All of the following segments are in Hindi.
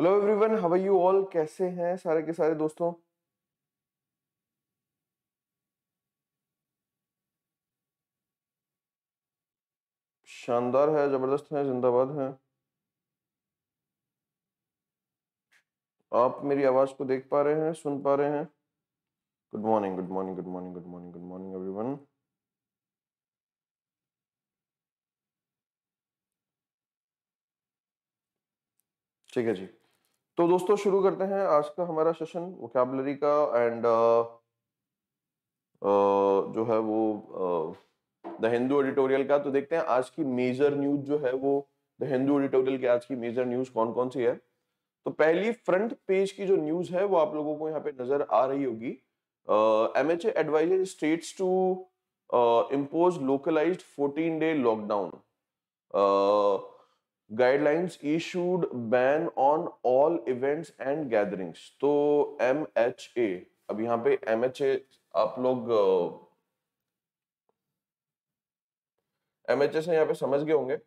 Hello everyone how you all कैसे हैं सारे के सारे दोस्तों शानदार है जबरदस्त है जिंदाबाद है आप मेरी आवाज को देख पा रहे हैं सुन पा रहे हैं good morning good morning good morning good morning good morning everyone ठीक है जी तो दोस्तों शुरू करते हैं आज का हमारा सेशन वोकेबलरी का एंड uh, uh, जो है वो द हिंदू एडिटोरियल का तो देखते हैं आज की मेजर न्यूज जो है वो द हिंदू एडिटोरियल की आज की मेजर न्यूज कौन कौन सी है तो पहली फ्रंट पेज की जो न्यूज है वो आप लोगों को यहाँ पे नजर आ रही होगी M H advises states to impose localized 14 day lockdown guidelines issued ban on all events and gatherings तो एम एच ए अब यहाँ पे एम एच ए आप लोग एम एच ए से यहाँ पे समझ गए होंगे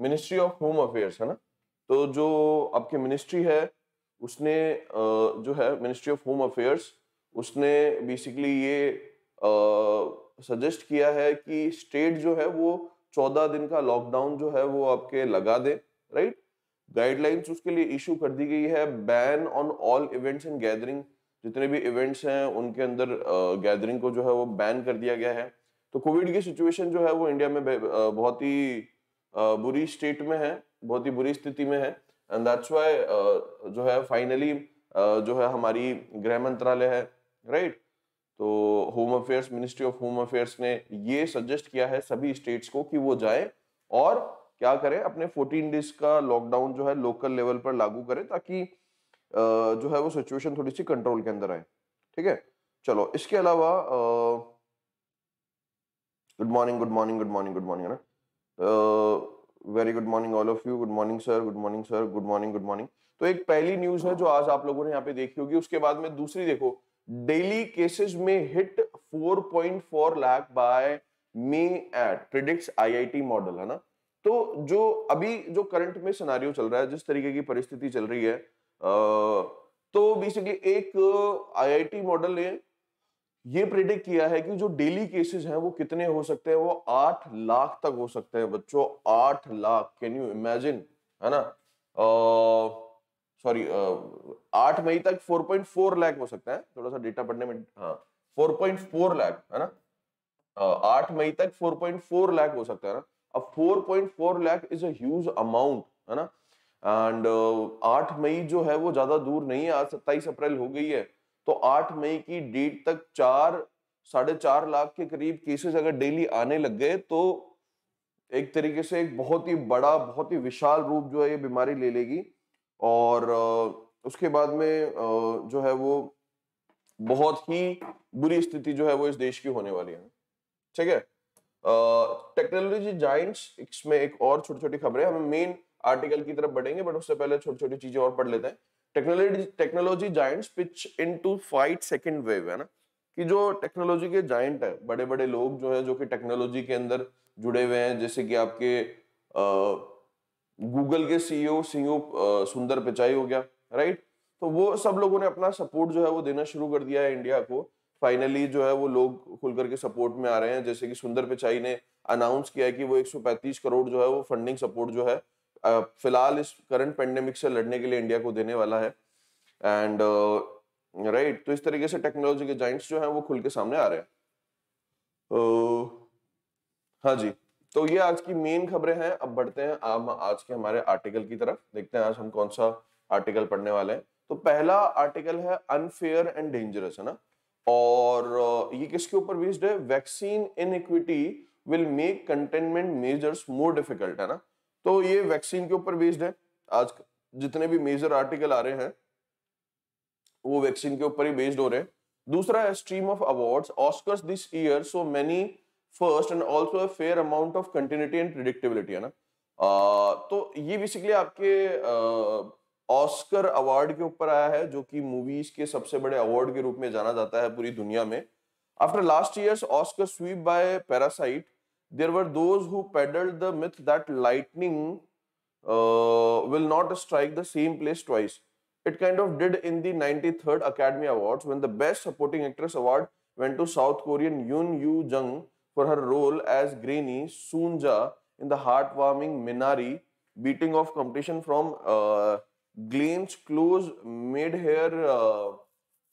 मिनिस्ट्री ऑफ होम अफेयर्स है ना तो जो आपकी मिनिस्ट्री है उसने जो है मिनिस्ट्री ऑफ होम अफेयर्स उसने बेसिकली ये सजेस्ट किया है कि स्टेट जो है वो चौदह दिन का लॉकडाउन जो है वो आपके लगा दे राइट गाइडलाइंस उसके लिए इशू कर दी गई है ban on all events and gathering जितने भी इवेंट्स हैं उनके अंदर गैदरिंग को जो है वो बैन कर दिया गया है तो कोविड की सिचुएशन जो है वो इंडिया में बहुत ही बुरी स्टेट में है बहुत ही बुरी स्थिति में है एंड दैट्स वाई जो है फाइनली जो है हमारी गृह मंत्रालय है राइट तो home affairs ministry of home affairs ने ये सजेस्ट किया है सभी स्टेट्स को कि वो जाए और क्या करें अपने 14 डेज का लॉकडाउन जो है लोकल लेवल पर लागू करें ताकि जो है वो सिचुएशन थोड़ी सी कंट्रोल के अंदर आए ठीक है चलो इसके अलावा good morning good morning good morning good morning है ना very good morning all of you good morning sir good morning sir good morning good morning तो एक पहली न्यूज है जो आज आप लोगों ने यहाँ पे देखी होगी उसके बाद में दूसरी देखो डेली केसेस में hit 4.4 lakh by May eight predicts IIT model है ना तो जो अभी जो करंट में सिनारियो चल रहा है जिस तरीके की परिस्थिति चल रही है तो बेसिकली एक आईआईटी मॉडल ने ये प्रिडिक्ट किया है कि जो डेली केसेस हैं वो कितने हो सकते हैं वो आठ लाख तक हो सकते हैं बच्चों आठ लाख कैन यू इमेजिन है ना आ, सॉरी आठ मई तक 4.4 लाख हो सकता है थोड़ा सा डेटा पढ़ने में हाँ 4.4 लाख है ना आठ मई तक 4.4 लाख हो सकता है ना अब 4.4 लाख इज अज अमाउंट है ना एंड आठ मई जो है वो ज्यादा दूर नहीं है आज सत्ताईस अप्रैल हो गई है तो आठ मई की डेट तक चार साढ़े चार लाख के करीब केसेस अगर डेली आने लग गए तो एक तरीके से एक बहुत ही बड़ा बहुत ही विशाल रूप जो है ये बीमारी ले लेगी और उसके बाद में जो है वो बहुत ही बुरी स्थिति जो है वो इस देश की होने वाली है ठीक है टेक्नोलॉजी जाइंट्स इसमें एक और छोटी छोटी खबरें हमें मेन आर्टिकल की तरफ बढ़ेंगे बट उससे पहले छोटी छोटी चीजें और पढ़ लेते हैं technology technology giants pitch in to fight second wave है ना कि जो टेक्नोलॉजी के जाइंट है बड़े बड़े लोग जो है जो कि टेक्नोलॉजी के अंदर जुड़े हुए हैं जैसे कि आपके आ, गूगल के सीईओ सीओ सुंदर पिचाई हो गया राइट तो वो सब लोगों ने अपना सपोर्ट जो है वो देना शुरू कर दिया है इंडिया को फाइनली जो है वो लोग खुल करके सपोर्ट में आ रहे हैं जैसे कि सुंदर पिचाई ने अनाउंस किया है कि वो 135 करोड़ जो है वो फंडिंग सपोर्ट जो है फिलहाल इस करंट पेंडेमिक से लड़ने के लिए इंडिया को देने वाला है एंड राइट right, तो इस तरीके से टेक्नोलॉजी के जॉइंट्स जो हैं वो खुल के सामने आ रहे हैं uh, हाँ जी तो ये आज की मेन खबरें हैं अब बढ़ते हैं हम आज के हमारे आर्टिकल की तरफ देखते हैं आज हम कौन सा आर्टिकल पढ़ने वाले हैं तो पहला आर्टिकल है अनफेयर एंड डेंजरस है ना और ये किसके ऊपर बेस्ड है vaccine inequity will make containment measures more difficult है ना तो ये वैक्सीन के ऊपर बेस्ड है आज जितने भी मेजर आर्टिकल आ रहे हैं वो वैक्सीन के ऊपर ही बेस्ड हो रहे हैं दूसरा है stream of awards Oscars this year so many first and also fair amount of continuity and predictability है ना आ, तो ये बेसिकली आपके ऑस्कर अवार्ड के ऊपर आया है जो कि मूवीज के सबसे बड़े अवार्ड के रूप में जाना जाता है पूरी दुनिया में after last year's Oscar sweep by Parasite there were those who peddled the myth that lightning will not strike the same place twice it kind of did in the ninety third Academy award the best supporting actress award went to South Korean Youn Yuh Jung for her role as Granny Sunja in the heartwarming Minari beating off competition from uh, Glenn's close made hair uh,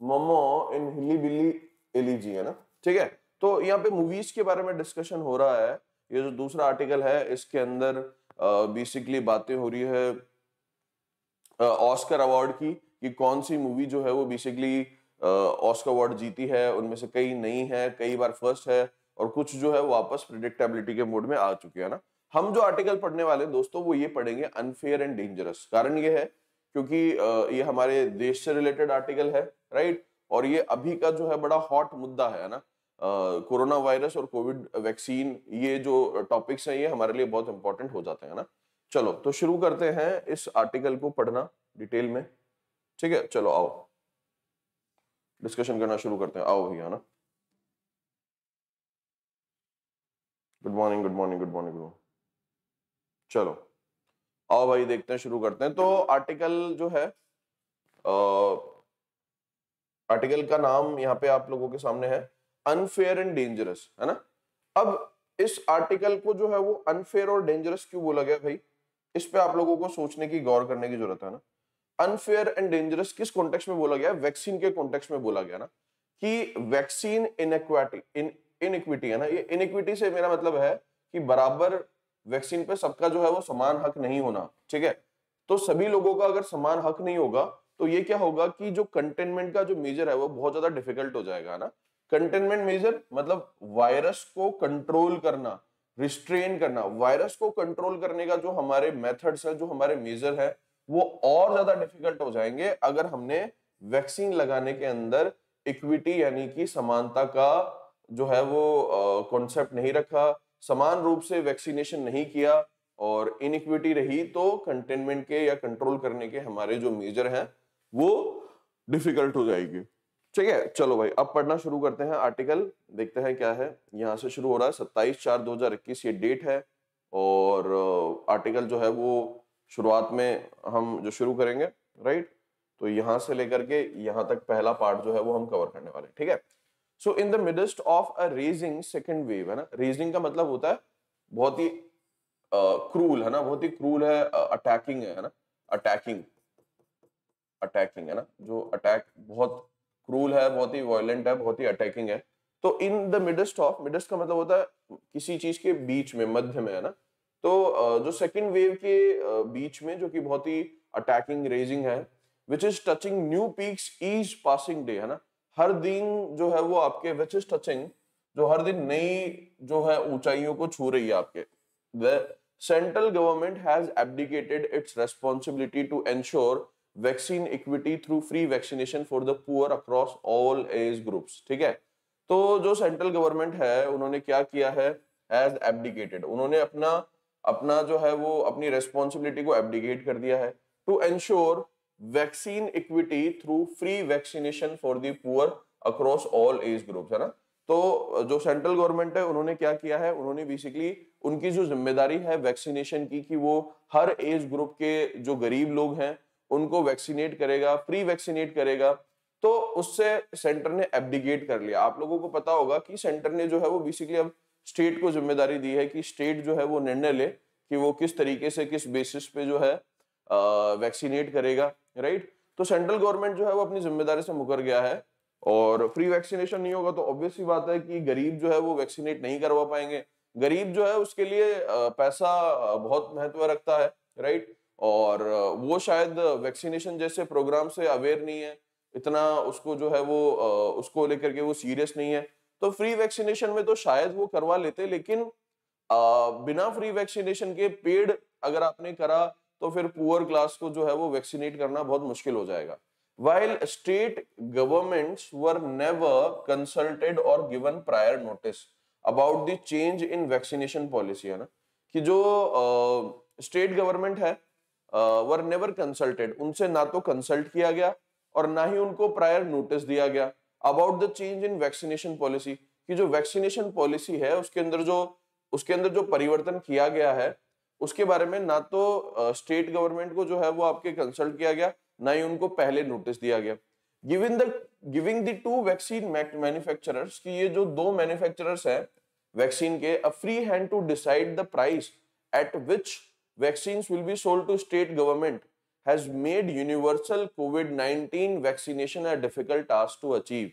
Momo in Hilly Billy Elegy है ना ठीक है तो यहाँ पे मूवीज के बारे में डिस्कशन हो रहा है ये जो दूसरा आर्टिकल है इसके अंदर बेसिकली uh, बातें हो रही है ऑस्कर uh, अवार्ड की कि कौन सी मूवी जो है वो बेसिकली ऑस्कर अवार्ड जीती है उनमें से कई नई है कई बार फर्स्ट है और कुछ जो है वापस प्रिडिक्टेबिलिटी के मोड में आ चुके हैं ना हम जो आर्टिकल पढ़ने वाले दोस्तों वो ये पढ़ेंगे अनफेयर एंड डेंजरस कारण ये है क्योंकि ये हमारे देश से रिलेटेड आर्टिकल है राइट और ये अभी का जो है बड़ा हॉट मुद्दा है ना कोरोना वायरस और कोविड वैक्सीन ये जो टॉपिक्स हैं ये हमारे लिए बहुत इंपॉर्टेंट हो जाते हैं ना चलो तो शुरू करते हैं इस आर्टिकल को पढ़ना डिटेल में ठीक है चलो आओ डिस्कशन करना शुरू करते हैं आओ भैया ना good morning good morning good morning चलो आओ भाई देखते हैं शुरू करते हैं तो आर्टिकल जो है आ, आर्टिकल का नाम यहाँ पे आप लोगों के सामने है अनफेयर एंड डेंजरस है ना अब इस आर्टिकल को जो है वो अनफेयर और डेंजरस क्यों बोला गया भाई इस पे आप लोगों को सोचने की गौर करने की जरूरत है ना अनफेयर एंड डेंजरस किस कॉन्टेक्स्ट में बोला गया वैक्सीन के कॉन्टेक्स्ट में बोला गया ना कि वैक्सीन इनक्वाटी इन इनइक्विटी है ना ये इनइक्विटी से मेरा मतलब है कि बराबर वैक्सीन पे सबका जो है वो समान हक नहीं होना ठीक है तो सभी लोगों का अगर समान हक नहीं होगा तो ये क्या होगा कि जो कंटेनमेंट का जो मेजर है वो बहुत ज्यादा डिफिकल्ट हो जाएगा ना कंटेनमेंट मेजर मतलब वायरस को कंट्रोल करना रिस्ट्रेन करना वायरस को कंट्रोल करने का जो हमारे मेथड्स है जो हमारे मेजर है वो और ज्यादा डिफिकल्ट हो जाएंगे अगर हमने वैक्सीन लगाने के अंदर इक्विटी यानी कि समानता का जो है वो कॉन्सेप्ट नहीं रखा समान रूप से वैक्सीनेशन नहीं किया और इनक्विटी रही तो कंटेनमेंट के या कंट्रोल करने के हमारे जो मेजर हैं वो डिफिकल्ट हो जाएगी ठीक है चलो भाई अब पढ़ना शुरू करते हैं आर्टिकल देखते हैं क्या है यहाँ से शुरू हो रहा है सत्ताईस चार दो हजार इक्कीस ये डेट है और आर्टिकल जो है वो शुरुआत में हम जो शुरू करेंगे राइट तो यहाँ से लेकर के यहाँ तक पहला पार्ट जो है वो हम कवर करने वाले ठीक है so in the midst of a raging second wave है ना रेजिंग का मतलब होता है बहुत ही क्रूल है ना बहुत ही क्रूल है अटैकिंग है ना अटैकिंग अटैकिंग है ना जो अटैक बहुत क्रूल है बहुत ही वायलेंट है बहुत ही अटैकिंग है तो in the midst of midst का मतलब होता है किसी चीज के बीच में मध्य में है ना तो जो सेकेंड वेव के बीच में जो कि बहुत ही अटैकिंग रेजिंग है which is touching new peaks is passing day है ना हर दिन जो है वो आपके विच इज टचिंग जो हर दिन नई जो है ऊंचाइयों को छू रही है आपके central government has abdicated its responsibility to ensure vaccine equity through free vaccination for the poor across all age groups ठीक है तो जो सेंट्रल गवर्नमेंट है उन्होंने क्या किया है एज एबडिकेटेड उन्होंने अपना अपना जो है वो अपनी रेस्पॉन्सिबिलिटी को एबडिकेट कर दिया है to ensure vaccine equity through free vaccination for the poor across all age group है ना तो जो सेंट्रल गवर्नमेंट है उन्होंने क्या किया है उन्होंने बेसिकली उनकी जो जिम्मेदारी है वैक्सीनेशन की कि वो हर एज ग्रुप के जो गरीब लोग हैं उनको वैक्सीनेट करेगा फ्री वैक्सीनेट करेगा तो उससे सेंटर ने एबडिकेट कर लिया आप लोगों को पता होगा कि सेंटर ने जो है वो बेसिकली अब स्टेट को जिम्मेदारी दी है कि स्टेट जो है वो निर्णय ले कि वो किस तरीके से किस बेसिस पे जो है वैक्सीनेट करेगा राइट तो सेंट्रल गवर्नमेंट जो है वो अपनी जिम्मेदारी से मुकर गया है और फ्री वैक्सीनेशन नहीं होगा तो ऑब्वियस ही बात है कि गरीब जो है वो वैक्सीनेट नहीं करवा पाएंगे गरीब जो है उसके लिए पैसा बहुत महत्व रखता है राइट और वो शायद वैक्सीनेशन जैसे प्रोग्राम से अवेयर नहीं है इतना उसको जो है वो उसको लेकर के वो सीरियस नहीं है तो फ्री वैक्सीनेशन में तो शायद वो करवा लेते लेकिन बिना फ्री वैक्सीनेशन के पेड अगर आपने करा तो फिर पुअर क्लास को जो है वो वैक्सीनेट करना बहुत मुश्किल हो जाएगा while state governments were never consulted और given prior notice about the change in vaccination policy है ना कि जो स्टेट uh, गवर्नमेंट है वर नेवर कंसल्टेड उनसे ना तो कंसल्ट किया गया और ना ही उनको प्रायर नोटिस दिया गया about the change in vaccination policy कि जो वैक्सीनेशन पॉलिसी है उसके अंदर जो उसके अंदर जो परिवर्तन किया गया है उसके बारे में ना तो स्टेट गवर्नमेंट को जो है वो आपके कंसल्ट किया गया ना ही उनको पहले नोटिस दिया गया giving the giving the two vaccine manufacturers की ये जो दो मैन्युफैक्चरर्स हैं वैक्सीन के a free hand to decide the price at which vaccine will be sold to state government has made universal COVID 19 vaccination a difficult task to achieve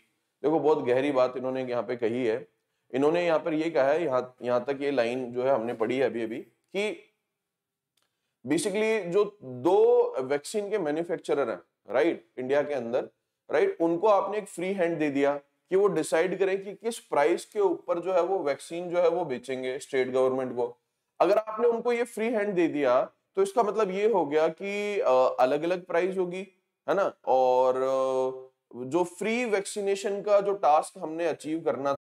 देखो बहुत गहरी बात इन्होंने यहाँ पे कही है इन्होंने यहाँ पर ये कहा है यहाँ यहाँ तक ये लाइन जो है हमने पढ़ी है अभी अभी कि बेसिकली जो दो वैक्सीन के मैन्युफैक्चरर हैं राइट इंडिया के अंदर राइट उनको आपने एक फ्री हैंड दे दिया कि वो डिसाइड करें कि किस प्राइस के ऊपर जो है वो वैक्सीन जो है वो बेचेंगे स्टेट गवर्नमेंट को अगर आपने उनको ये फ्री हैंड दे दिया तो इसका मतलब ये हो गया कि अलग अलग प्राइस होगी है ना और जो फ्री वैक्सीनेशन का जो टास्क हमने अचीव करना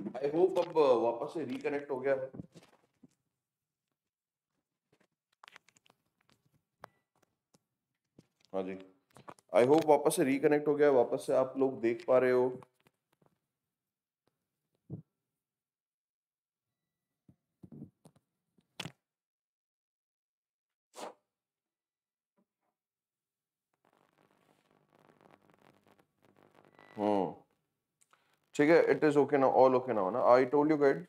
आई होप अब वापस से रिकनेक्ट हो गया है हाँ जी आई होप वापस से रिकनेक्ट हो गया वापस से आप लोग देख पा रहे हो हम्म ठीक है इट इज ओके ना ऑल ओके ना ना I told you guide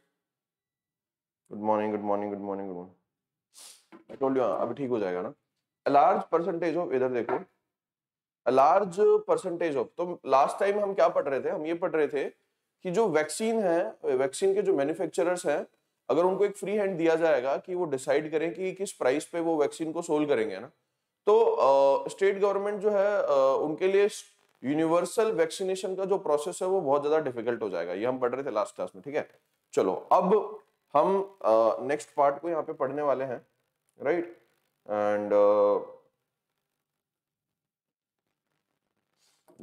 good morning good morning good morning good morning I told you अभी ठीक हो जाएगा ना अ लार्ज परसेंटेज ऑफ इधर देखो अ लार्ज परसेंटेज ऑफ तो लास्ट टाइम हम क्या पढ़ रहे थे हम ये पढ़ रहे थे कि जो वैक्सीन है वैक्सीन के जो मैन्युफैक्चरर्स हैं अगर उनको एक फ्री हैंड दिया जाएगा कि वो डिसाइड करें कि किस प्राइस पे वो वैक्सीन को सोल्व करेंगे ना तो स्टेट uh, गवर्नमेंट जो है uh, उनके लिए यूनिवर्सल वैक्सीनेशन का जो प्रोसेस है वो बहुत ज्यादा डिफिकल्ट हो जाएगा ये हम पढ़ रहे थे लास्ट क्लास में ठीक है चलो अब हम नेक्स्ट uh, पार्ट को यहाँ पे पढ़ने वाले हैं राइट एंड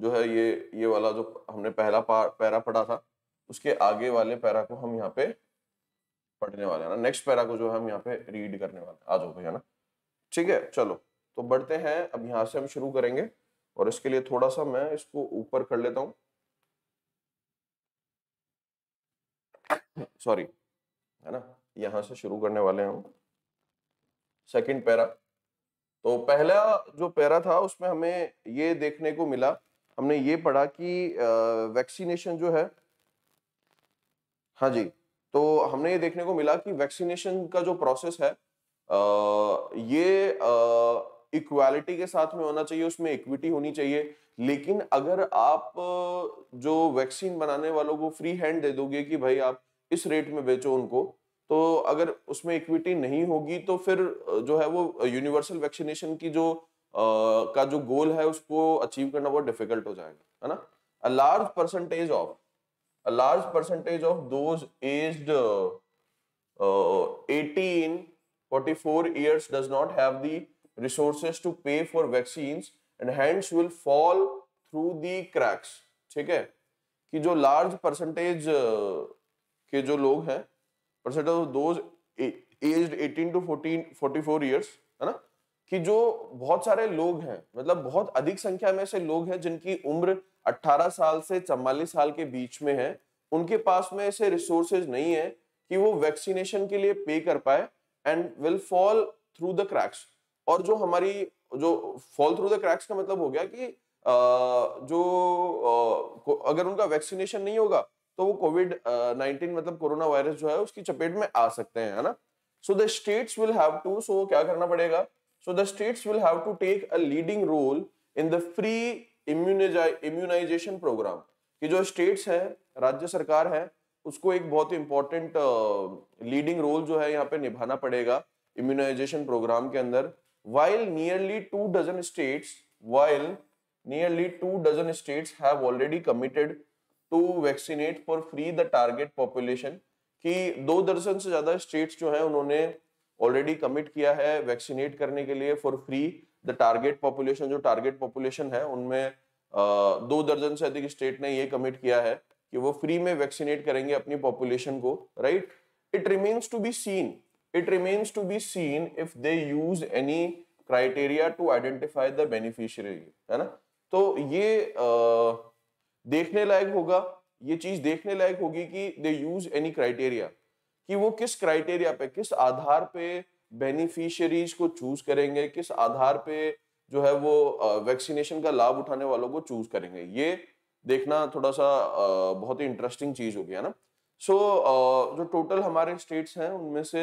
जो है ये ये वाला जो हमने पहला पैरा पढ़ा था उसके आगे वाले पैरा को हम यहाँ पे पढ़ने वाले हैं ना नेक्स्ट पैरा को जो है हम यहाँ पे रीड करने वाले आ जाओ भैया ना ठीक है चलो तो बढ़ते हैं अब यहाँ से हम शुरू करेंगे और इसके लिए थोड़ा सा मैं इसको ऊपर कर लेता हूं सॉरी है ना यहां से शुरू करने वाले हम सेकंड पैरा तो पहला जो पैरा था उसमें हमें ये देखने को मिला हमने ये पढ़ा कि वैक्सीनेशन जो है हाँ जी तो हमने ये देखने को मिला कि वैक्सीनेशन का जो प्रोसेस है आ, ये आ, इक्वालिटी के साथ में होना चाहिए उसमें इक्विटी होनी चाहिए लेकिन अगर आप जो वैक्सीन बनाने वालों को फ्री हैंड दे दोगे कि भाई आप इस रेट में बेचो उनको तो अगर उसमें इक्विटी नहीं होगी तो फिर जो है वो यूनिवर्सल वैक्सीनेशन की जो आ, का जो गोल है उसको अचीव करना बहुत डिफिकल्ट हो जाएगा है ना a large percentage of a large percentage of those aged eighteen 44 years does not have the resources to pay for vaccines and hence will fall through the cracks ठीक है कि जो लार्ज परसेंटेज uh, के जो लोग हैं percentage of those aged 18 to 14 44 years है ना कि जो बहुत सारे लोग हैं मतलब बहुत अधिक संख्या में से लोग हैं जिनकी उम्र 18 साल से चवालीस साल के बीच में है उनके पास में ऐसे रिसोर्सेज नहीं है कि वो वैक्सीनेशन के लिए पे कर पाए and will fall through the cracks और जो हमारी जो फॉल थ्रू द क्रैक्स का मतलब हो गया कि जो अगर उनका वैक्सीनेशन नहीं होगा तो वो कोविड नाइनटीन मतलब कोरोना वायरस जो है उसकी चपेट में आ सकते हैं है ना so the states will have to so क्या करना पड़ेगा so the states will have to take a leading role in the free immunisation programme कि जो स्टेट्स है राज्य सरकार है उसको एक बहुत ही इंपॉर्टेंट लीडिंग रोल जो है यहाँ पे निभाना पड़ेगा इम्यूनाइजेशन प्रोग्राम के अंदर while nearly two dozen states while nearly two dozen states have already committed to vaccinate for free the target population कि दो दर्जन से ज्यादा स्टेट्स जो है उन्होंने ऑलरेडी कमिट किया है वैक्सीनेट करने के लिए for free the target population जो टारगेट पॉपुलेशन है उनमें दो दर्जन से अधिक स्टेट ने ये कमिट किया है कि वो फ्री में वैक्सीनेट करेंगे अपनी पॉपुलेशन को right it remains to be seen it remains to be seen if they use any criteria to identify the beneficiary है ना तो ये आ, देखने लायक होगा ये चीज देखने लायक होगी कि दे यूज एनी क्राइटेरिया कि वो किस क्राइटेरिया पे किस आधार पे बेनिफिशरीज को चूज करेंगे किस आधार पे जो है वो वैक्सीनेशन का लाभ उठाने वालों को चूज करेंगे ये देखना थोड़ा सा आ, बहुत ही इंटरेस्टिंग चीज होगी है ना सो so, जो टोटल हमारे स्टेट्स हैं उनमें से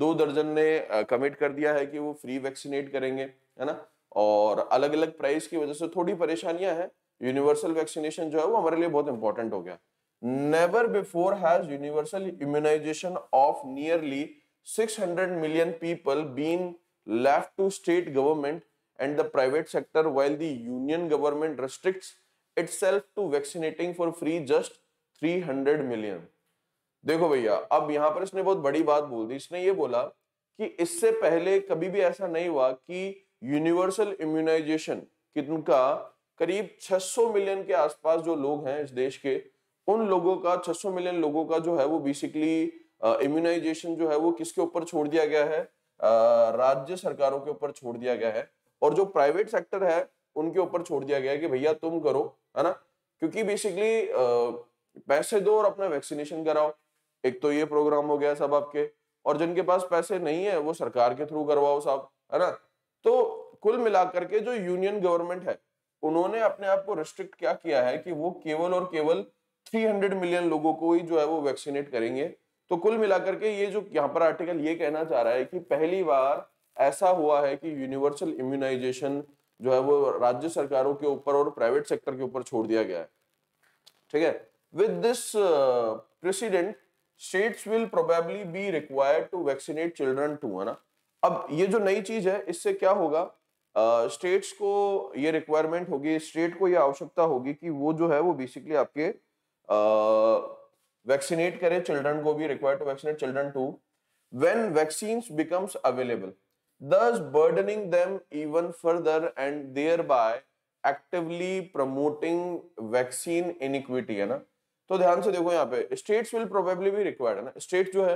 दो दर्जन ने कमिट कर दिया है कि वो फ्री वैक्सीनेट करेंगे है ना और अलग अलग प्राइस की वजह से थोड़ी परेशानियां हैं यूनिवर्सल वैक्सीनेशन जो है वो हमारे लिए बहुत इंपॉर्टेंट हो गया never before has universal immunisation of nearly 600 million people been left to state government and the private sector while the union government restricts itself to vaccinating for free just three million देखो भैया अब यहाँ पर इसने बहुत बड़ी बात बोल दी इसने ये बोला कि इससे पहले कभी भी ऐसा नहीं हुआ कि यूनिवर्सल इम्यूनाइजेशन का करीब 600 मिलियन के आसपास जो लोग हैं इस देश के उन लोगों का 600 मिलियन लोगों का जो है वो बेसिकली इम्यूनाइजेशन जो है वो किसके ऊपर छोड़ दिया गया है राज्य सरकारों के ऊपर छोड़ दिया गया है और जो प्राइवेट सेक्टर है उनके ऊपर छोड़ दिया गया है कि भैया तुम करो है ना क्योंकि बेसिकली पैसे दो और अपना वैक्सीनेशन कराओ एक तो ये प्रोग्राम हो गया सब आपके और जिनके पास पैसे नहीं है वो सरकार के थ्रू करवाओ साहब है ना तो कुल मिलाकर के जो यूनियन गवर्नमेंट है उन्होंने अपने आप को रिस्ट्रिक्ट क्या किया है कि वो केवल और केवल 300 मिलियन लोगों को ही जो है वो वैक्सीनेट करेंगे तो कुल मिलाकर के ये जो यहाँ पर आर्टिकल ये कहना चाह रहा है कि पहली बार ऐसा हुआ है कि यूनिवर्सल इम्यूनाइजेशन जो है वो राज्य सरकारों के ऊपर और प्राइवेट सेक्टर के ऊपर छोड़ दिया गया है ठीक है with this precedent states will probably be required to vaccinate children too है ना अब ये जो नई चीज है इससे क्या होगा स्टेट्स uh, को ये रिक्वायरमेंट होगी स्टेट को ये आवश्यकता होगी कि वो जो है वो बेसिकली आपके वैक्सीनेट uh, करे चिल्ड्रन को भी require to vaccinate children too when vaccine becomes available burdening them even further and thereby actively promoting vaccine inequity है ना तो ध्यान से देखो यहाँ पे स्टेट्स विल प्रोबेबली भी रिक्वायर्ड है ना स्टेट जो है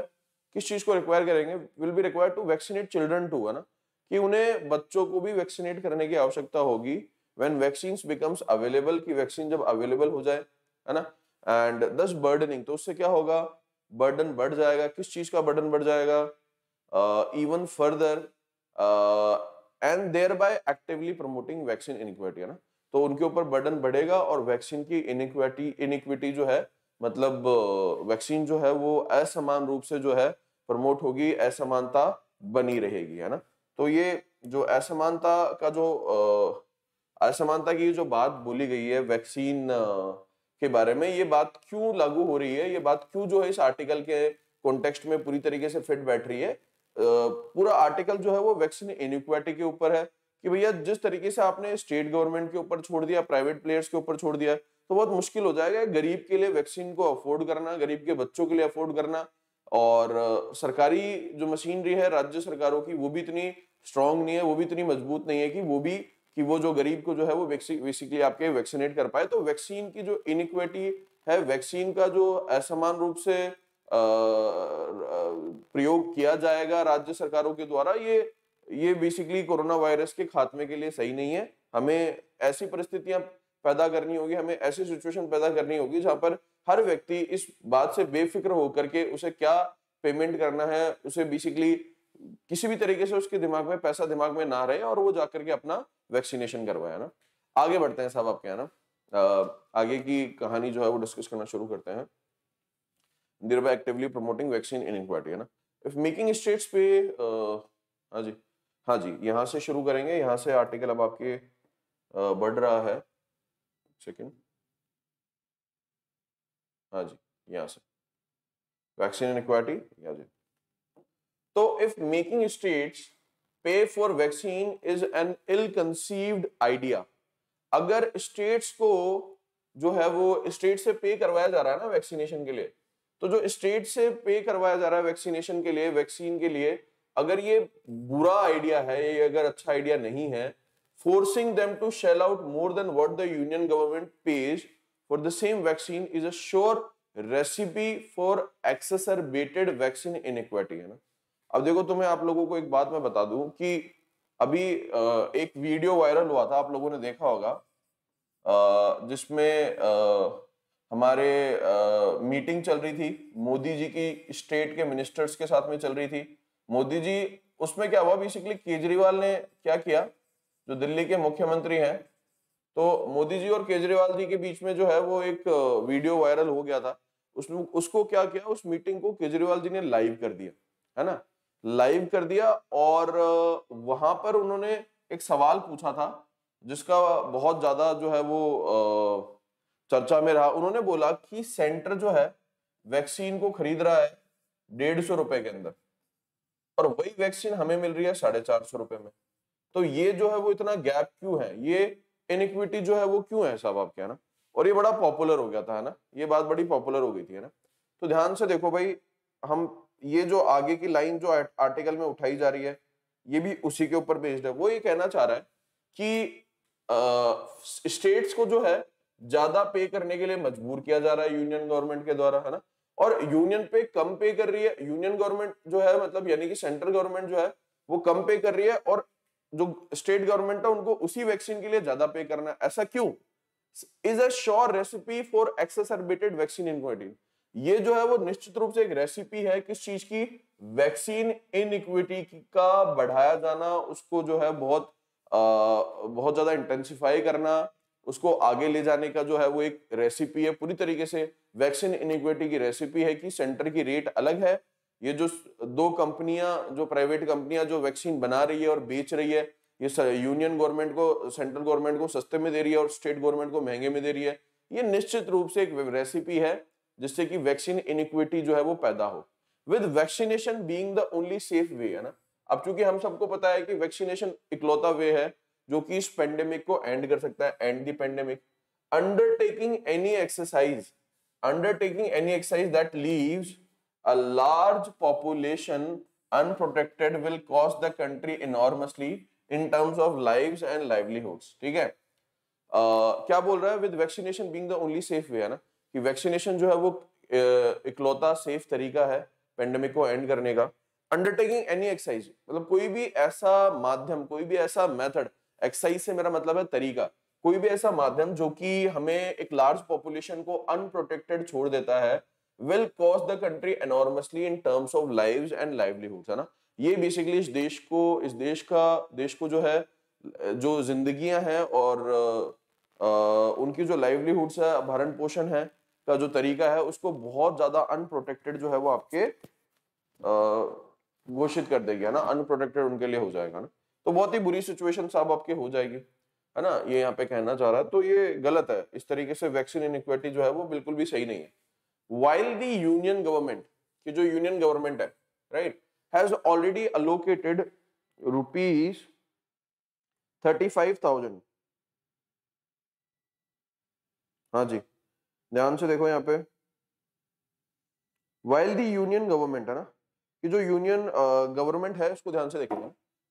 किस चीज को रिक्वायर करेंगे will be required to vaccinate children too है ना कि उन्हें बच्चों को भी वैक्सीनेट करने की आवश्यकता होगी व्हेन वैक्सीन बिकम्स अवेलेबल की वैक्सीन जब अवेलेबल हो जाए है ना एंड दस बर्डनिंग तो उससे क्या होगा बर्डन बढ़ जाएगा किस चीज का बर्डन बढ़ जाएगा even further and thereby actively promoting vaccine inequality है ना तो उनके ऊपर बर्डन बढ़ेगा और वैक्सीन की इनिक्विटी इनिक्विटी जो है मतलब वैक्सीन जो है वो असमान रूप से जो है प्रमोट होगी असमानता बनी रहेगी है ना तो ये जो असमानता का जो असमानता की जो बात बोली गई है वैक्सीन के बारे में ये बात क्यों लागू हो रही है ये बात क्यों जो है इस आर्टिकल के कॉन्टेक्स्ट में पूरी तरीके से फिट बैठ रही है पूरा आर्टिकल जो है वो वैक्सीन इनिक्वाटी के ऊपर है कि भैया जिस तरीके से आपने स्टेट गवर्नमेंट के ऊपर छोड़ दिया प्राइवेट प्लेयर्स के ऊपर छोड़ दिया तो बहुत मुश्किल हो जाएगा गरीब के लिए वैक्सीन को अफोर्ड करना गरीब के बच्चों के लिए अफोर्ड करना और सरकारी जो मशीनरी है राज्य सरकारों की वो भी इतनी स्ट्रांग नहीं है वो भी इतनी मजबूत नहीं है कि वो भी कि वो जो गरीब को जो है वो बेसिकली आपके वैक्सीनेट कर पाए तो वैक्सीन की जो इनिक्विटी है वैक्सीन का जो असमान रूप से प्रयोग किया जाएगा राज्य सरकारों के द्वारा ये ये बेसिकली कोरोना वायरस के खात्मे के लिए सही नहीं है हमें ऐसी परिस्थितियां पैदा करनी होगी हमें ऐसी सिचुएशन पैदा करनी होगी जहां पर हर व्यक्ति इस बात से बेफिक्र होकर के उसे क्या पेमेंट करना है उसे बेसिकली किसी भी तरीके से उसके दिमाग में पैसा दिमाग में ना रहे और वो जाकर के अपना वैक्सीनेशन करवाया ना आगे बढ़ते हैं साहब आपके है ना आगे की कहानी जो है वो डिस्कस करना शुरू करते हैं actively promoting vaccine in inequality है ना इफ मेकिंग स्टेट्स पे हाँ जी हाँ जी यहाँ से शुरू करेंगे यहाँ से आर्टिकल अब आपके बढ़ रहा है सेकंड हाँ जी यहाँ से वैक्सीन एंड इक्वाटी या जी तो if making states pay for vaccine is an ill conceived idea अगर स्टेट्स को जो है वो स्टेट से पे करवाया जा रहा है ना वैक्सीनेशन के लिए तो जो स्टेट से पे करवाया जा रहा है वैक्सीनेशन के लिए वैक्सीन के लिए अगर ये बुरा आइडिया है ये अगर अच्छा आइडिया नहीं है forcing them to shell out more than what the union government pays for the same vaccine is a sure recipe for exacerbated vaccine in है ना अब देखो तुम्हें आप लोगों को एक बात मैं बता दूं कि अभी एक वीडियो वायरल हुआ था आप लोगों ने देखा होगा जिसमें हमारे मीटिंग चल रही थी मोदी जी की स्टेट के मिनिस्टर्स के साथ में चल रही थी मोदी जी उसमें क्या हुआ बेसिकली केजरीवाल ने क्या किया जो दिल्ली के मुख्यमंत्री हैं तो मोदी जी और केजरीवाल जी के बीच में जो है वो एक वीडियो वायरल हो गया था उसमें उसको क्या किया उस मीटिंग को केजरीवाल जी ने लाइव कर दिया है ना लाइव कर दिया और वहां पर उन्होंने एक सवाल पूछा था जिसका बहुत ज्यादा जो है वो चर्चा में रहा उन्होंने बोला कि सेंटर जो है वैक्सीन को खरीद रहा है डेढ़ सौ रुपए के अंदर और वही वैक्सीन हमें मिल रही है साढ़े चार सौ रुपए में तो ये जो है वो इतना गैप क्यों है ये इनिक्विटी जो है वो क्यों है साहब आपके है ना और ये बड़ा पॉपुलर हो गया था है ना ये बात बड़ी पॉपुलर हो गई थी है ना तो ध्यान से देखो भाई हम ये जो आगे की लाइन जो आर्टिकल में उठाई जा रही है ये भी उसी के ऊपर बेस्ड है वो ये कहना चाह रहा है कि स्टेट्स को जो है ज्यादा पे करने के लिए मजबूर किया जा रहा है यूनियन गवर्नमेंट के द्वारा है ना और यूनियन पे कम पे कर रही है यूनियन गवर्नमेंट जो है मतलब यानी कि सेंट्रल गवर्नमेंट जो है वो कम पे कर रही है और जो स्टेट गवर्नमेंट है उनको उसी वैक्सीन के लिए ज्यादा पे करना है ऐसा क्यों is a sure recipe for exacerbated vaccine inequity ये जो है वो निश्चित रूप से एक रेसिपी है किस चीज की वैक्सीन इनइक्विटी का बढ़ाया जाना उसको जो है बहुत आ, बहुत ज्यादा इंटेंसिफाई करना उसको आगे ले जाने का जो है वो एक रेसिपी है पूरी तरीके से वैक्सीन इनिक्विटी की रेसिपी है कि सेंटर की रेट अलग है ये जो दो कंपनियां जो प्राइवेट कंपनियां जो वैक्सीन बना रही है और बेच रही है ये यूनियन गवर्नमेंट को सेंट्रल गवर्नमेंट को सस्ते में दे रही है और स्टेट गवर्नमेंट को महंगे में दे रही है ये निश्चित रूप से एक रेसिपी है जिससे कि वैक्सीन इनिक्विटी जो है वो पैदा हो with vaccination being the only safe way है ना अब चूंकि हम सबको पता है कि वैक्सीनेशन इकलौता वे है जो कि इस पेंडेमिक को एंड कर सकता है and the pandemic undertaking any exercise undertaking any exercise that leaves a large population unprotected will cost the country enormously in terms of lives and livelihoods theek hai kya bol raha hai with vaccination being the only safe way way है ना कि वैक्सीनेशन जो है वो uh, इकलौता सेफ तरीका है पेंडेमिक को एंड करने का अंडरटेकिंग एनी एक्सरसाइज मतलब कोई भी ऐसा माध्यम कोई भी ऐसा मेथड एक्सरसाइज से मेरा मतलब कोई भी ऐसा माध्यम जो कि हमें एक लार्ज पॉपुलेशन को अनप्रोटेक्टेड छोड़ देता है will cost the country enormously in terms of lives and livelihood है ना ये बेसिकली इस देश को इस देश का देश को जो है जो जिंदगियां हैं और आ, उनकी जो लाइवलीहुड है भरण पोषण है का जो तरीका है उसको बहुत ज्यादा अनप्रोटेक्टेड जो है वो आपके घोषित कर देगी है ना अनप्रोटेक्टेड उनके लिए हो जाएगा ना तो बहुत ही बुरी सिचुएशन साहब आपके हो जाएगी है ना ये यहाँ पे कहना चाह रहा है तो ये गलत है इस तरीके से वैक्सीन इनक्वालिटी जो है वो बिल्कुल भी सही नहीं है वाइल दी यूनियन गवर्नमेंट की जो यूनियन गवर्नमेंट है right has already allocated rupees thirty five thousand हाँ जी ध्यान से देखो यहाँ पे वाइल दी यूनियन गवर्नमेंट है ना कि जो यूनियन गवर्नमेंट है उसको ध्यान से देखेंगे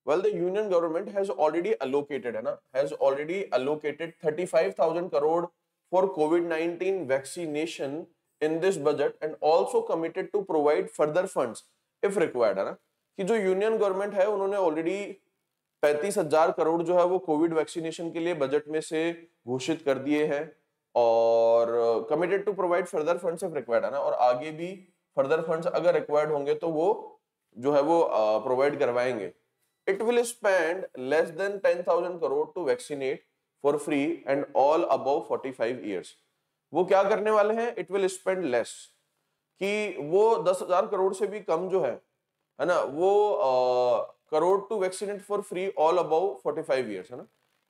well the union government has already allocated na, has already allocated 35000 crore for covid-19 vaccination in this budget and also committed to provide further funds if required na? कि जो यूनियन गवर्नमेंट है उन्होंने ऑलरेडी पैंतीस हजार करोड़ जो है वो कोविड वैक्सीनेशन के लिए बजट में से घोषित कर दिए हैं और committed to provide further funds if required है ना और आगे भी फर्दर फंड्स अगर रिक्वायर्ड होंगे तो वो जो है वो प्रोवाइड करवाएंगे it will spend less than 10,000 crore to vaccinate for free and all above 45 years. वो क्या करने वाले हैं इट विल स्पेंड लेस कि वो दस हजार करोड़ से भी कम जो है है ना वो crore to vaccinate for free all above 45 years है ना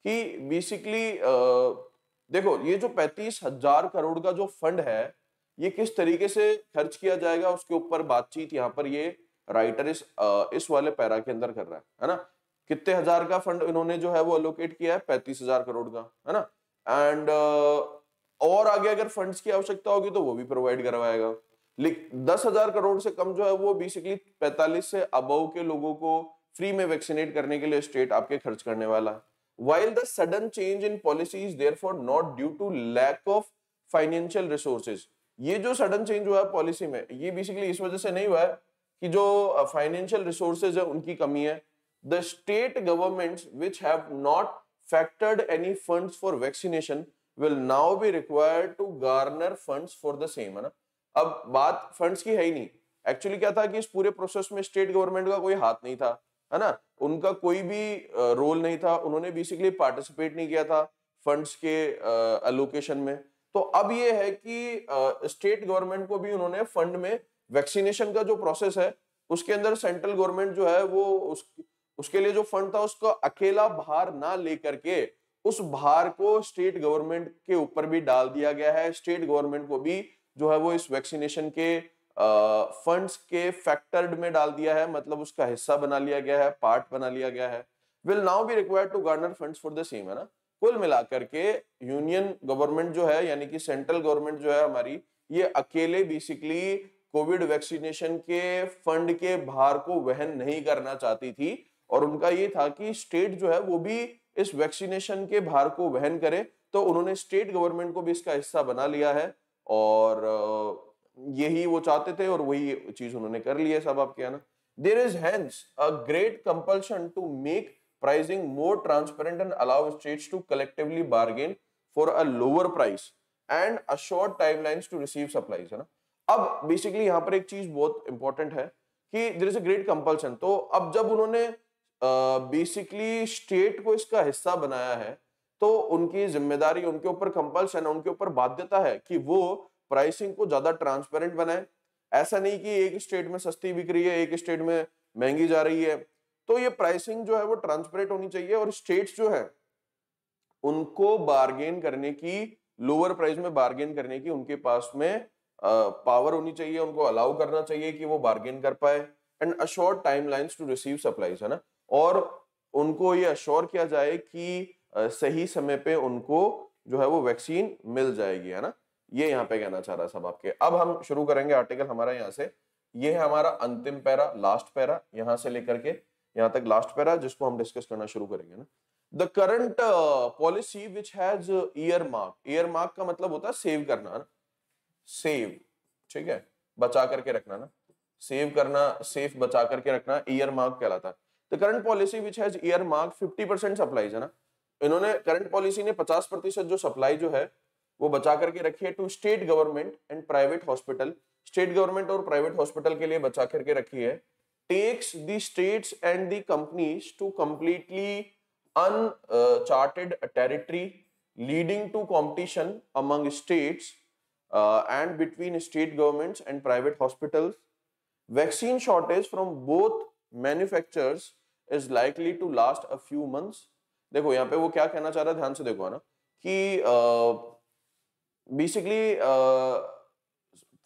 कि बेसिकली देखो ये जो पैंतीस हजार करोड़ का जो फंड है ये किस तरीके से खर्च किया जाएगा उसके ऊपर बातचीत यहाँ पर ये राइटर इस आ, इस वाले पैरा के अंदर कर रहा है है ना कितने हजार का फंड इन्होंने जो है वो अलोकेट किया है पैंतीस हजार करोड़ का है ना एंड और आगे अगर फंड्स की आवश्यकता होगी तो वो भी प्रोवाइड करवाएगा दस हजार करोड़ से कम जो है वो बेसिकली पैंतालीस से अब के लोगों को फ्री में वैक्सीनेट करने के लिए स्टेट आपके खर्च करने वाला है the sudden change in policy is therefore not due to lack of financial resources ये जो सडन चेंज हुआ है पॉलिसी में ये बेसिकली इस वजह से नहीं हुआ है कि जो फाइनेंशियल रिसोर्सेज है उनकी कमी है the state government which have not factored any fund for vaccination will now be required to garner fund for the same है ना अब बात फंड की है ही नहीं एक्चुअली क्या था कि इस पूरे प्रोसेस में स्टेट गवर्नमेंट का कोई हाथ नहीं था है ना उनका कोई भी रोल नहीं था उन्होंने बेसिकली पार्टिसिपेट नहीं किया था फंड्स के अलोकेशन में तो अब ये है कि स्टेट गवर्नमेंट को भी उन्होंने फंड में वैक्सीनेशन का जो प्रोसेस है उसके अंदर सेंट्रल गवर्नमेंट जो है वो उस उसके लिए जो फंड था उसका अकेला भार ना लेकर के उस भार को स्टेट गवर्नमेंट के ऊपर भी डाल दिया गया है स्टेट गवर्नमेंट को भी जो है वो इस वैक्सीनेशन के फंड्स के फैक्टर्ड में डाल दिया है मतलब उसका हिस्सा बना लिया गया है पार्ट बना लिया गया है will now be required to garner funds for the same है ना कुल मिलाकर के यूनियन गवर्नमेंट जो है यानी कि सेंट्रल गवर्नमेंट जो है हमारी ये अकेले बेसिकली कोविड वैक्सीनेशन के फंड के भार को वहन नहीं करना चाहती थी और उनका ये था कि स्टेट जो है वो भी इस वैक्सीनेशन के भार को वहन करे तो उन्होंने स्टेट गवर्नमेंट को भी इसका हिस्सा बना लिया है और यही वो चाहते थे और वही चीज उन्होंने कर ली है सब आपके यहाँ ना there is hence a great compulsion to make pricing more transparent and allow states to collectively bargain for a lower price and a short timelines to receive supplies है ना अब बेसिकली यहाँ पर एक चीज बहुत इंपॉर्टेंट है कि there is a great compulsion तो अब जब उन्होंने बेसिकली uh, स्टेट को इसका हिस्सा बनाया है तो उनकी जिम्मेदारी उनके ऊपर कंपल्सन है उनके ऊपर बाध्यता है कि वो प्राइसिंग को ज्यादा ट्रांसपेरेंट बनाए ऐसा नहीं कि एक स्टेट में सस्ती बिक रही है एक स्टेट में महंगी जा रही है तो ये प्राइसिंग जो है वो ट्रांसपेरेंट होनी चाहिए और स्टेट्स जो है उनको बार्गेन करने की लोअर प्राइस में बार्गेन करने की उनके पास में पावर होनी चाहिए उनको अलाउ करना चाहिए कि वो बार्गेन कर पाए and assure timeline to receive supplies है ना और उनको ये अश्योर किया जाए कि सही समय पे उनको जो है वो वैक्सीन मिल जाएगी है ना ये यहाँ पे कहना चाह रहा है सब आपके अब हम शुरू करेंगे आर्टिकल हमारा यहाँ से ये है हमारा अंतिम पैरा लास्ट पैरा यहाँ से लेकर के यहाँ तक लास्ट पैरा जिसको हम डिस्कस करना शुरू करेंगे ना the current policy which has earmark earmark का मतलब होता है सेव करना ना सेव ठीक है बचा करके रखना ना सेव करना सेफ बचा करके रखना ईयर मार्क कहलाता है तो current policy which has earmark 50 percent supplies है ना इन्होंने करंट पॉलिसी ने 50 प्रतिशत जो सप्लाई जो है वो बचा करके रखी है to state government and private hospital state government और प्राइवेट हॉस्पिटल के लिए बचा करके रखी है takes the states and the companies to completely uncharted territory leading to competition among states uh, and between state governments and private hospitals. Vaccine shortage from both manufacturers is likely to last a few months. देखो यहाँ पे वो क्या कहना चाह रहा है ध्यान से देखो है ना कि बेसिकली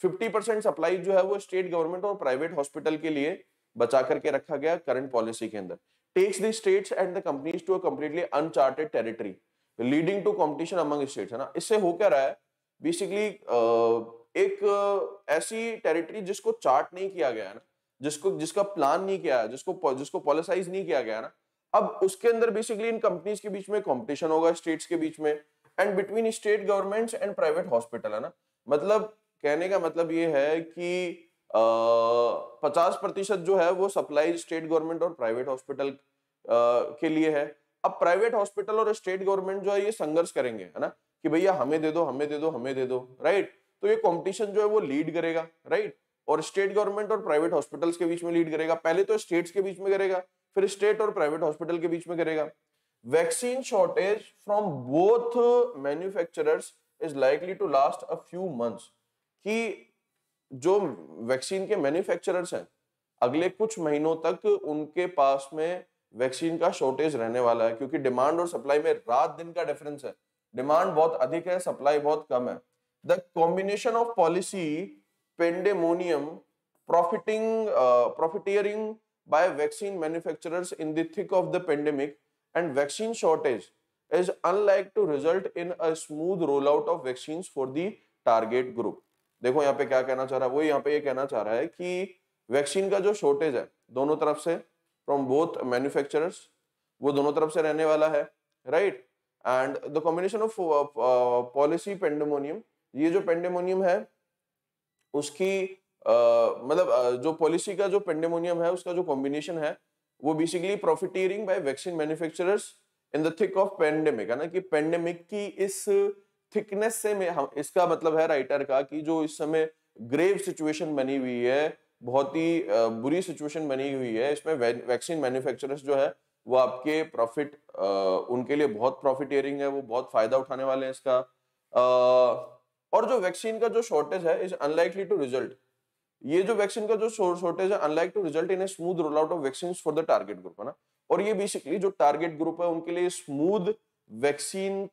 फिफ्टी परसेंट सप्लाई जो है वो स्टेट गवर्नमेंट और प्राइवेट हॉस्पिटल के लिए बचा करके रखा गया करंट पॉलिसी के अंदर takes the states and the companies to a completely uncharted territory leading to competition among states है ना इससे हो क्या रहा है बेसिकली एक ऐसी टेरिटरी जिसको चार्ट नहीं किया गया है ना जिसको जिसका प्लान नहीं किया जिसको जिसको पॉलिसाइज नहीं किया गया ना अब उसके अंदर बेसिकली इन कंपनीज के बीच में कंपटीशन होगा स्टेट्स के बीच में and between state governments and private hospital है ना मतलब कहने का मतलब ये है कि पचास प्रतिशत जो है वो सप्लाई स्टेट गवर्नमेंट और प्राइवेट हॉस्पिटल के लिए है अब प्राइवेट हॉस्पिटल और स्टेट गवर्नमेंट जो है ये संघर्ष करेंगे है ना कि भैया हमें दे दो हमें दे दो हमें दे दो राइट तो ये कॉम्पिटिशन जो है वो लीड करेगा राइट और स्टेट गवर्नमेंट और प्राइवेट हॉस्पिटल्स के बीच में लीड करेगा पहले तो स्टेट्स के बीच में करेगा फिर स्टेट और प्राइवेट हॉस्पिटल के बीच में करेगा vaccine shortage from both manufacturers is likely to last a few months कि जो वैक्सीन के मैन्युफैक्चरर्स हैं अगले कुछ महीनों तक उनके पास में वैक्सीन का शॉर्टेज रहने वाला है क्योंकि डिमांड और सप्लाई में रात दिन का डिफरेंस है डिमांड बहुत अधिक है सप्लाई बहुत कम है the combination of policy pandemonium profiting profiteering by vaccine manufacturers in thick of the pandemic and vaccine shortage is unlike to result in a smooth roll out of vaccine for the target group देखो यहाँ पे क्या कहना चाह रहा है वो यहाँ पे ये यह कहना चाह रहा है कि वैक्सीन का जो शॉर्टेज है दोनों तरफ से फ्रॉम बोथ मैन्युफैक्चरर्स वो दोनों तरफ से रहने वाला है right right? And the combination of policy pandemonium ये जो पेंडेमोनियम है उसकी uh, मतलब uh, जो पॉलिसी का जो पेंडेमोनियम है उसका जो कॉम्बिनेशन है वो basically profiteering by vaccine manufacturers in the thick of pandemic है ना कि पेंडेमिक की इस थिकनेस से में हम इसका मतलब है राइटर का कि जो इस समय ग्रेव सिचुएशन बनी हुई है बहुत ही uh, बुरी सिचुएशन बनी हुई है इसमें वैक्सीन मैन्युफैक्चरर्स जो है वो आपके प्रॉफिट उनके लिए बहुत प्रॉफिटियरिंग है वो बहुत फायदा उठाने वाले हैं इसका आ, और जो वैक्सीन का जो शॉर्टेज है इज अनलाइकली टू रिजल्ट ये जो वैक्सीन का जो शॉर्टेज है unlike to result in a smooth roll out of vaccine for the target group है ना और ये बेसिकली जो टारगेट ग्रुप है उनके लिए स्मूथ वैक्सीन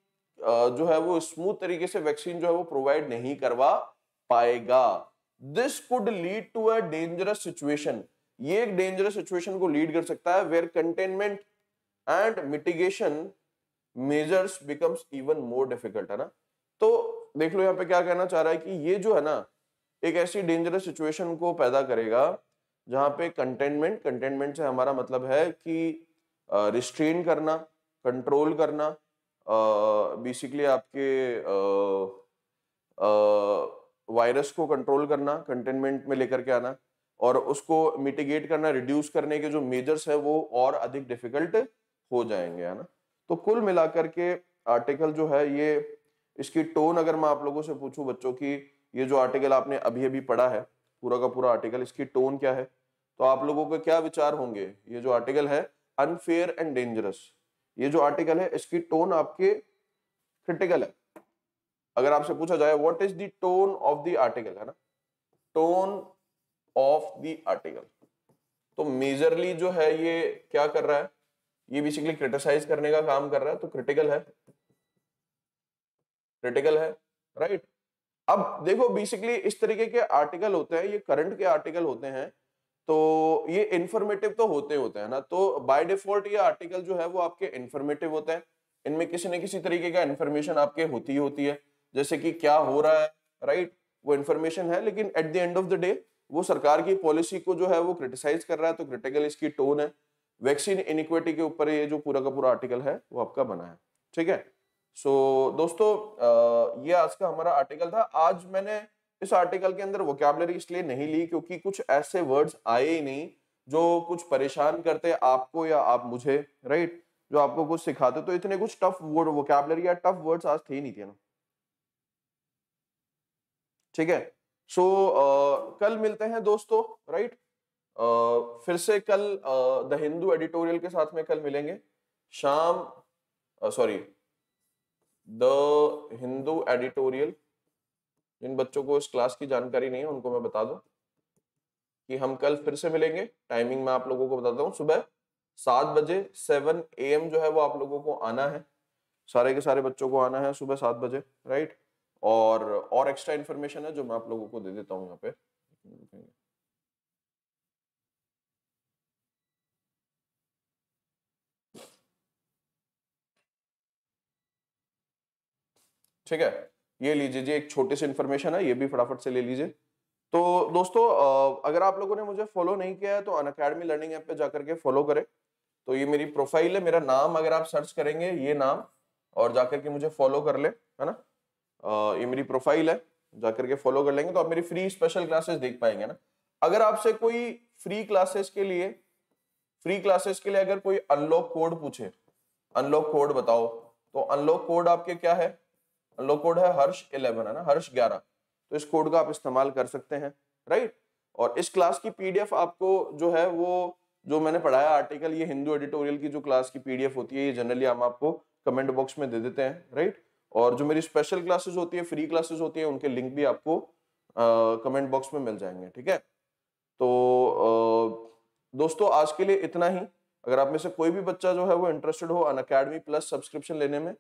जो है वो स्मूथ तरीके से वैक्सीन जो है वो प्रोवाइड नहीं करवा पाएगा this could lead to a dangerous situation ये एक डेंजरस सिचुएशन को लीड कर सकता है where containment and mitigation measures becomes even more difficult है ना तो देख लो यहाँ पे क्या कहना चाह रहा है कि ये जो है ना एक ऐसी डेंजरस सिचुएशन को पैदा करेगा जहाँ पे कंटेनमेंट कंटेनमेंट से हमारा मतलब है कि रिस्ट्रेन करना कंट्रोल करना बेसिकली आपके वायरस को कंट्रोल करना कंटेनमेंट में लेकर के आना और उसको मिटिगेट करना रिड्यूस करने के जो मेजर्स है वो और अधिक डिफिकल्ट हो जाएंगे है ना तो कुल मिलाकर के आर्टिकल जो है ये इसकी टोन अगर मैं आप लोगों से पूछूं बच्चों की ये जो आर्टिकल आपने अभी अभी पढ़ा है पूरा का पूरा आर्टिकल इसकी टोन क्या है तो आप लोगों के क्या विचार होंगे ये जो आर्टिकल है अनफेयर एंड डेंजरस ये जो आर्टिकल है इसकी टोन आपके क्रिटिकल है अगर आपसे पूछा जाए what is the tone of the article है ना टोन ऑफ द आर्टिकल तो मेजरली जो है ये क्या कर रहा है ये बेसिकली क्रिटिसाइज करने का काम कर रहा है तो क्रिटिकल है क्रिटिकल है राइट right? अब देखो बेसिकली इस तरीके के आर्टिकल होते हैं ये करंट के आर्टिकल होते हैं तो ये इन्फॉर्मेटिव तो होते होते हैं ना तो बाय डिफॉल्ट ये आर्टिकल जो है वो आपके इन्फॉर्मेटिव होते हैं इनमें किसी न किसी तरीके का इन्फॉर्मेशन आपके होती ही होती है जैसे कि क्या हो रहा है राइट वो इन्फॉर्मेशन है लेकिन at the end of the day वो सरकार की पॉलिसी को जो है वो क्रिटिसाइज कर रहा है तो क्रिटिकल इसकी टोन है वैक्सीन इनिक्विटी के ऊपर ये जो पूरा का पूरा आर्टिकल है वो आपका बना है ठीक है सो so, दोस्तों ये आज का हमारा आर्टिकल था आज मैंने इस आर्टिकल के अंदर वोकेबलरी इसलिए नहीं ली क्योंकि कुछ ऐसे वर्ड्स आए ही नहीं जो कुछ परेशान करते आपको या आप मुझे राइट जो आपको कुछ सिखाते तो इतने कुछ टफ वर्ड वोकेबलरी या टफ वर्ड्स आज थे ही नहीं थे ना ठीक है सो so, uh, कल मिलते हैं दोस्तों राइट right? uh, फिर से कल द हिंदू एडिटोरियल के साथ में कल मिलेंगे शाम सॉरी द हिंदू एडिटोरियल जिन बच्चों को इस क्लास की जानकारी नहीं है उनको मैं बता दूं कि हम कल फिर से मिलेंगे टाइमिंग मैं आप लोगों को बताता हूँ सुबह सात बजे सेवन ए जो है वो आप लोगों को आना है सारे के सारे बच्चों को आना है सुबह सात बजे राइट और और एक्स्ट्रा इन्फॉर्मेशन है जो मैं आप लोगों को दे देता हूँ यहाँ पे ठीक है ये लीजिए जी एक छोटी सी इन्फॉर्मेशन है ये भी फटाफट से ले लीजिए तो दोस्तों अगर आप लोगों ने मुझे फॉलो नहीं किया है तो अन अकेडमी लर्निंग ऐप पे जाकर के फॉलो करें तो ये मेरी प्रोफाइल है मेरा नाम अगर आप सर्च करेंगे ये नाम और जाकर के मुझे फॉलो कर ले है ना ये मेरी प्रोफाइल है जाकर के फॉलो कर लेंगे तो आप मेरी फ्री स्पेशल क्लासेस देख पाएंगे ना अगर आपसे कोई फ्री क्लासेस के लिए फ्री क्लासेस के लिए अगर कोई अनलॉक कोड पूछे अनलॉक कोड बताओ तो अनलॉक कोड आपके क्या है अनलॉक कोड है हर्ष इलेवन है ना हर्ष ग्यारह तो इस कोड का आप इस्तेमाल कर सकते हैं राइट और इस क्लास की पीडीएफ आपको जो है वो जो मैंने पढ़ाया आर्टिकल ये हिंदू एडिटोरियल की जो क्लास की पीडीएफ होती है ये जनरली हम आपको कमेंट बॉक्स में दे देते हैं राइट और जो मेरी स्पेशल क्लासेस होती है फ्री क्लासेस होती है उनके लिंक भी आपको कमेंट बॉक्स में मिल जाएंगे ठीक है तो आ, दोस्तों आज के लिए इतना ही अगर आप में से कोई भी बच्चा जो है वो इंटरेस्टेड हो अन अकेडमी प्लस सब्सक्रिप्शन लेने में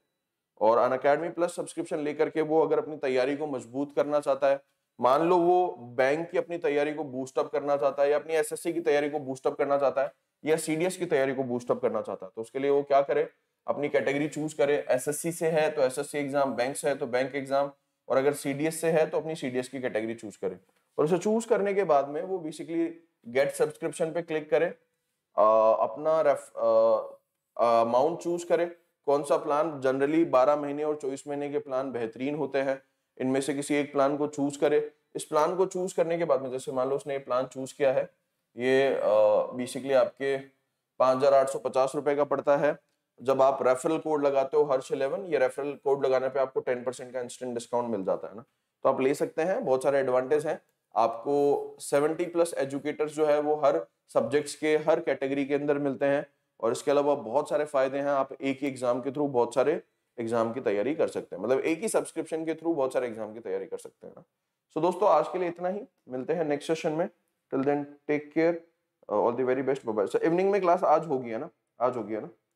और अन अकेडमी प्लस सब्सक्रिप्शन लेकर के वो अगर अपनी तैयारी को मजबूत करना चाहता है मान लो वो बैंक की अपनी तैयारी को बूस्टअप करना चाहता है या अपनी एसएससी की तैयारी को बूस्टअप करना चाहता है या सीडीएस की तैयारी को बूस्टअप करना चाहता है तो उसके लिए वो क्या करे अपनी कैटेगरी चूज करे एसएससी से है तो एसएससी एग्जाम बैंक से है तो बैंक एग्जाम और अगर सीडीएस से है तो अपनी सीडीएस की कैटेगरी चूज करे और उसे चूज करने के बाद में वो बेसिकली गेट सब्सक्रिप्शन पे क्लिक करे आ, अपना रेफ अमाउंट चूज करे कौन सा प्लान जनरली 12 महीने और 24 महीने के प्लान बेहतरीन होते हैं इनमें से किसी एक प्लान को चूज करे इस प्लान को चूज करने के बाद में जैसे मान लो उसने ये प्लान चूज किया है ये बेसिकली आपके पाँच हज़ार आठ सौ पचास रुपये का पड़ता है जब आप रेफरल कोड लगाते हो हर्ष इलेवन ये रेफरल कोड लगाने पे आपको टेन परसेंट का इंस्टेंट डिस्काउंट मिल जाता है ना तो आप ले सकते हैं बहुत सारे एडवांटेज हैं आपको सेवेंटी प्लस एजुकेटर्स जो है वो हर सब्जेक्ट्स के हर कैटेगरी के अंदर मिलते हैं और इसके अलावा बहुत सारे फायदे हैं आप एक ही एग्जाम के थ्रू बहुत सारे एग्जाम की तैयारी कर सकते हैं मतलब एक ही सब्सक्रिप्शन के थ्रू बहुत सारे एग्जाम की तैयारी कर सकते हैं ना सो दोस्तों आज के लिए इतना ही मिलते हैं नेक्स्ट सेशन में till then take care all the very best mobile so evening में क्लास आज होगी है ना आज होगी है ना